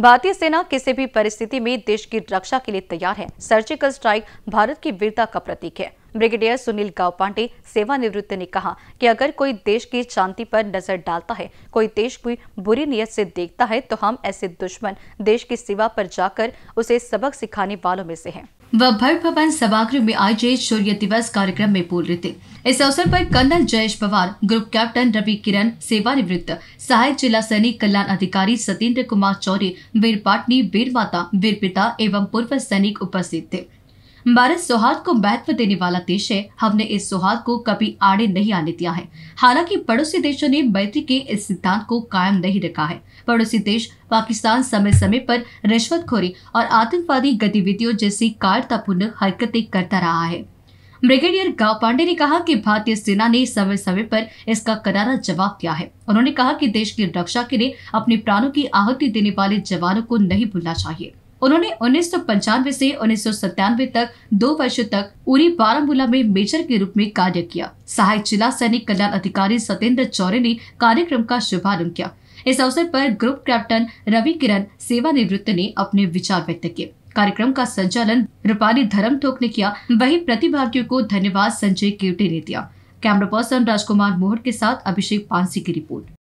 भारतीय सेना किसी भी परिस्थिति में देश की रक्षा के लिए तैयार है सर्जिकल स्ट्राइक भारत की वीरता का प्रतीक है ब्रिगेडियर सुनील गांव पांडे सेवानिवृत्त ने कहा कि अगर कोई देश की शांति पर नजर डालता है कोई देश कोई बुरी नियत से देखता है तो हम ऐसे दुश्मन देश की सेवा पर जाकर उसे सबक सिखाने वालों में से हैं वह भर भवन सभागृह में आयोजित शौर्य दिवस कार्यक्रम में बोल रहे थे इस अवसर पर colonel Jayesh Pawar group captain Ravi Kiran सेवानिवृत्त सहायक जिला सैनिक कल्याण अधिकारी सतेंद्र कुमार चौरी वीर पाटनी वीर माता वीर पिता एवं पूर्व सैनिक उपस्थित थे भारत सौहार्द को महत्व देने वाला देश है हमने इस सौहार्द को कभी आड़े नहीं आने दिया है हालांकि पड़ोसी देशों ने मैत्री के इस सिद्धांत को कायम नहीं रखा है पड़ोसी देश पाकिस्तान समय समय पर रिश्वतखोरी और आतंकवादी गतिविधियों जैसी कायरतापूर्ण हरकतें करता रहा है ब्रिगेडियर गाव पांडे ने कहा कि भारतीय सेना ने समय समय पर इसका करारा जवाब दिया है उन्होंने कहा कि देश की रक्षा के लिए अपने प्राणों की आहुति देने वाले जवानों को नहीं भूलना चाहिए उन्होंने उन्नीस से उन्नीस तक दो वर्षों तक उरी बारामूला में मेजर के रूप में कार्य किया सहायक जिला सैनिक कल्याण अधिकारी सत्येंद्र चौरे ने कार्यक्रम का शुभारंभ किया इस अवसर पर ग्रुप कैप्टन रवि किरण सेवानिवृत्त ने अपने विचार व्यक्त किए कार्यक्रम का संचालन रूपाली धर्म थोक ने किया वही प्रतिभागियों को धन्यवाद संजय केवटे ने दिया कैमरा पर्सन राजकुमार मोहर के साथ अभिषेक पांसी की रिपोर्ट